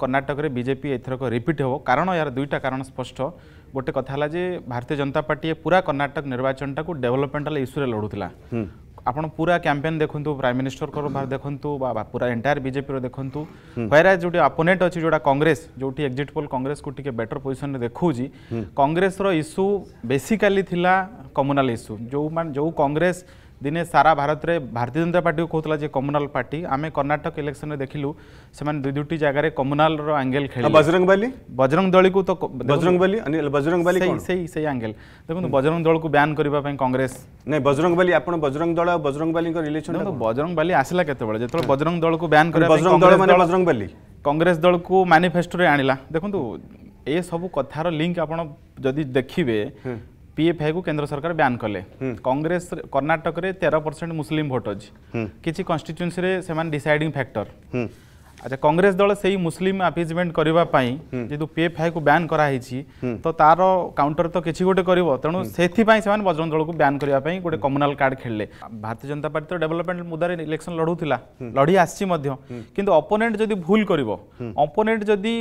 Karnataka BJP एथरक repeat हो कारण यार दुईटा कारण स्पष्ट गोटे कथा भारतीय जनता पार्टी पूरा कर्णाटक निर्वाचन टाक डेभलपमेंटाल इश्यू लड़ूला हम्म। आपड़ पूरा कैंपेन देखूँ प्राइम मिनिस्टर देखु पूरा एंटायर बीजेपी देखु हर जो अपोनेट अच्छी जोटा कांग्रेस जो एक्जिट पोल कांग्रेस को बेटर पोजिशन देखिए कंग्रेस इस्यू बेसिकाली थी कम्युनाल इश्यू जो जो कांग्रेस দিনে সারা ভারতের ভারতীয় জনতা পার্টি কৌলা যে কমুনাল পার্টি আমি কর্ণাটক ইলেকশন দেখিলু সে দুই দুটি জায়গায় কমুনাল আঙ্গেল খেলে বজরং বালি বজরং দল কু তো বজরং বালি বজরং বালি সেই সেই আঙ্গেল দেখুন বজরং দল কু ব্যান করিবা পাই কংগ্রেস নাই বজরং বালি আপন বজরং দল বজরং বালি রিলেশন বজরং বালি আসিলা কেতবেলে যেত বজরং দল কু ব্যান করিবা বজরং দল মানে বজরং বালি কংগ্রেস দল কু ম্যানিফেস্টো দেখুন এ কথার লিঙ্ক আপন যদি দেখিবে पीए को केन्द्र सरकार ब्यान कले कंग्रेस कर्नाटक तेरह परसेंट मुस्लिम भोट अच्छी किसी कन्स्टिट्युएन्सी से डिसाइडिंग फैक्टर আচ্ছা কংগ্রেস দল সেই মুসলিম আপিজমেন্ট করা যেহেতু পিএফআই কু ব্যান করা হয়েছি তো তার কাউন্টর তো কিছু গোটে করব তেমন সেইপাই সে বজরং দলকে ব্যান করা গোটে কমুনাল কার্ড খেললে ভারতীয় জনতা পার্টি তো ডেভেলপমেন্ট মুদারে ইলেকশন লড়ুলা লড়ি আসছি কিন্তু অপোনেন্ট যদি ভুল করব অপোনেন্ট যদি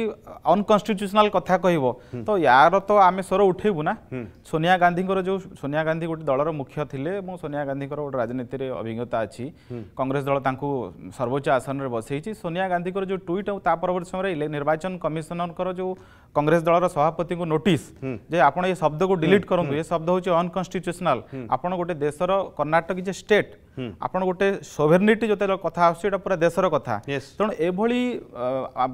অনকনস্টিট্যুশনাল কথা কহব তো ইয়ার তো আমি স্বর উঠেবু না সোনিয়া গান্ধীঙ্কর যে সোনিয়া গান্ধী গোটে দলর মুখ্য লে এবং সোনিয়া গান্ধীঙ্কর গোটে রাজনীতির অভিজ্ঞতা আছে কংগ্রেস দল তাঁকু সর্বোচ্চ আসনের বসাইছি সোনিয়া গান্ধী কর যে টুইট তা পরবৰ সময় নির্বাচন কমিশনার কর যে কংগ্রেস দলৰ সভাপতিক নোটিস যে आपण এই শব্দক ডিলিট কৰিম এই শব্দ হ'ল আনকনস্টিটিউশনাল आपण গটে দেশৰ Karnataka যে স্টেট ଆପଣ ଗୋଟେ ସୋଭେରନିଟି ଯେତେବେଳେ କଥା ଆସୁଛି ଏଇଟା ପୁରା ଦେଶର କଥା ତେଣୁ ଏଭଳି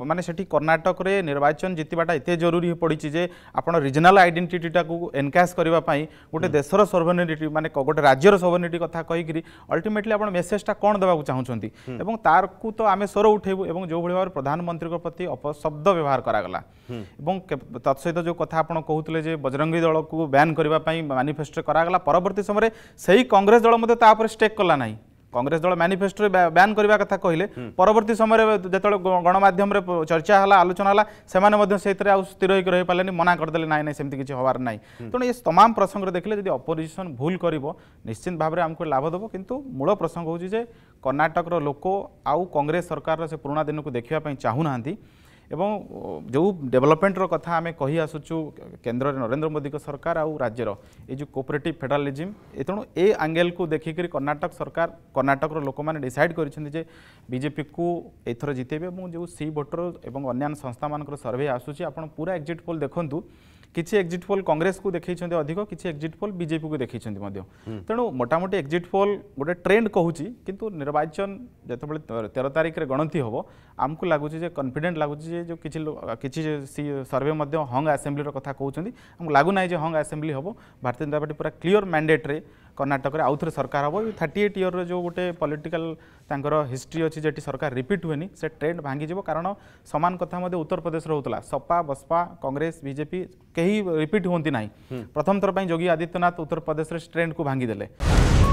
ମାନେ ସେଠି କର୍ଣ୍ଣାଟକରେ ନିର୍ବାଚନ ଜିତିବାଟା ଏତେ ଜରୁରୀ ପଡ଼ିଛି ଯେ ଆପଣ ରିଜନାଲ୍ ଆଇଡେଣ୍ଟିଟିଟାକୁ ଏନକାସ୍ କରିବା ପାଇଁ ଗୋଟେ ଦେଶର ସୋଭେରନିଟି ମାନେ ଗୋଟେ ରାଜ୍ୟର ସୋଭେରନିଟି କଥା କହିକିରି ଅଲ୍ଟିମେଟଲି ଆପଣ ମେସେଜଟା କ'ଣ ଦେବାକୁ ଚାହୁଁଛନ୍ତି ଏବଂ ତାରକୁ ତ ଆମେ ସ୍ୱର ଉଠାଇବୁ ଏବଂ ଯେଉଁଭଳି ଭାବରେ ପ୍ରଧାନମନ୍ତ୍ରୀଙ୍କ ପ୍ରତି ଅପଶବ୍ଦ ବ୍ୟବହାର କରାଗଲା ଏବଂ ତତ୍ସହିତ ଯେଉଁ କଥା ଆପଣ କହୁଥିଲେ ଯେ ବଜରଙ୍ଗୀ ଦଳକୁ ବ୍ୟାନ୍ କରିବା ପାଇଁ ମାନିଫେଷ୍ଟୋ କରାଗଲା ପରବର୍ତ୍ତୀ ସମୟରେ ସେହି କଂଗ୍ରେସ ଦଳ ମଧ୍ୟ ତା ଉପରେ ଷ୍ଟେକ୍ କଲା କଲା ନାହିଁ କଂଗ୍ରେସ ଦଳ ମ୍ୟାନିଫେଷ୍ଟୋରେ ବ୍ୟାନ୍ କରିବା କଥା କହିଲେ ପରବର୍ତ୍ତୀ ସମୟରେ ଯେତେବେଳେ ଗଣମାଧ୍ୟମରେ ଚର୍ଚ୍ଚା ହେଲା ଆଲୋଚନା ହେଲା ସେମାନେ ମଧ୍ୟ ସେଇଥିରେ ଆଉ ସ୍ଥିର ହେଇକି ରହିପାରିଲେନି ମନା କରିଦେଲେ ନାହିଁ ନାହିଁ ସେମିତି କିଛି ହେବାର ନାହିଁ ତେଣୁ ଏ ତମାମ ପ୍ରସଙ୍ଗରେ ଦେଖିଲେ ଯଦି ଅପୋଜିସନ୍ ଭୁଲ କରିବ ନିଶ୍ଚିତ ଭାବରେ ଆମକୁ ଲାଭ ଦେବ କିନ୍ତୁ ମୂଳ ପ୍ରସଙ୍ଗ ହେଉଛି ଯେ କର୍ଣ୍ଣାଟକର ଲୋକ ଆଉ କଂଗ୍ରେସ ସରକାରର ସେ ପୁରୁଣା ଦିନକୁ ଦେଖିବା ପାଇଁ ଚାହୁଁନାହାନ୍ତି এবং ଯେଉଁ ଡେଭଲପମେଣ୍ଟର କଥା ଆମେ କହି ଆସୁଛୁ କେନ୍ଦ୍ରରେ ନରେନ୍ଦ୍ର ମୋଦିଙ୍କ ସରକାର ଆଉ ରାଜ୍ୟର ଏ ଯେଉଁ କୋପରେଟିଭ୍ ଫେଡରାଲିଜିମ୍ ତେଣୁ ଏ ଆଙ୍ଗେଲକୁ ଦେଖିକରି କର୍ଣ୍ଣାଟକ ସରକାର କର୍ଣ୍ଣାଟକର ଲୋକମାନେ ଡିସାଇଡ଼ କରିଛନ୍ତି ଯେ ବିଜେପିକୁ ଏଥର ଜିତେଇବେ ଏବଂ ଯେଉଁ ସି ଭୋଟର ଏବଂ ଅନ୍ୟାନ୍ୟ ସଂସ୍ଥାମାନଙ୍କର ସର୍ଭେ ଆସୁଛି ଆପଣ ପୁରା ଏକ୍ଜିଟ୍ ପୋଲ୍ ଦେଖନ୍ତୁ କିଛି ଏକ୍ଜିଟ୍ ପୋଲ୍ କଂଗ୍ରେସକୁ ଦେଖେଇଛନ୍ତି ଅଧିକ କିଛି ଏକ୍ଜିଟ୍ ପୋଲ୍ ବିଜେପିକୁ ଦେଖେଇଛନ୍ତି ମଧ୍ୟ ତେଣୁ ମୋଟାମୋଟି ଏକ୍ଜିଟ୍ ପୋଲ୍ ଗୋଟେ ଟ୍ରେଣ୍ଡ କହୁଛି କିନ୍ତୁ ନିର୍ବାଚନ ଯେତେବେଳେ ତେର ତାରିଖରେ ଗଣତି ହେବ ଆମକୁ ଲାଗୁଛି ଯେ କନଫିଡେଣ୍ଟ ଲାଗୁଛି ଯେ ଯେଉଁ କିଛି କିଛି ସର୍ଭେ ମଧ୍ୟ ହଙ୍ଗ ଆସେମ୍ବ୍ଲିର କଥା କହୁଛନ୍ତି ଆମକୁ ଲାଗୁନାହିଁ ଯେ ହଙ୍ଗ ଆସେମ୍ବ୍ଲି ହେବ ଭାରତୀୟ ଜନତା ପାର୍ଟି ପୁରା କ୍ଲିଅର ମ୍ୟାଣ୍ଡେଟ୍ରେ କର୍ଣ୍ଣାଟକରେ ଆଉଥରେ ସରକାର ହେବ ଏ ଥାର୍ଟି ଏଇଟ୍ ଇୟର୍ର ଯେଉଁ ଗୋଟେ ପଲିଟିକାଲ ତାଙ୍କର ହିଷ୍ଟ୍ରି ଅଛି ଯେଠି ସରକାର ରିପିଟ୍ ହୁଏନି ସେ ଟ୍ରେଣ୍ଡ ଭାଙ୍ଗିଯିବ କାରଣ ସମାନ କଥା ମଧ୍ୟ ଉତ୍ତରପ୍ରଦେଶରେ ହେଉଥିଲା ସପା ବସପା କଂଗ୍ରେସ ବିଜେପି କେହି ରିପିଟ୍ ହୁଅନ୍ତି ନାହିଁ ପ୍ରଥମ ଥର ପାଇଁ ଯୋଗୀ ଆଦିତ୍ୟନାଥ ଉତ୍ତରପ୍ରଦେଶରେ ଟ୍ରେଣ୍ଡକୁ ଭାଙ୍ଗିଦେଲେ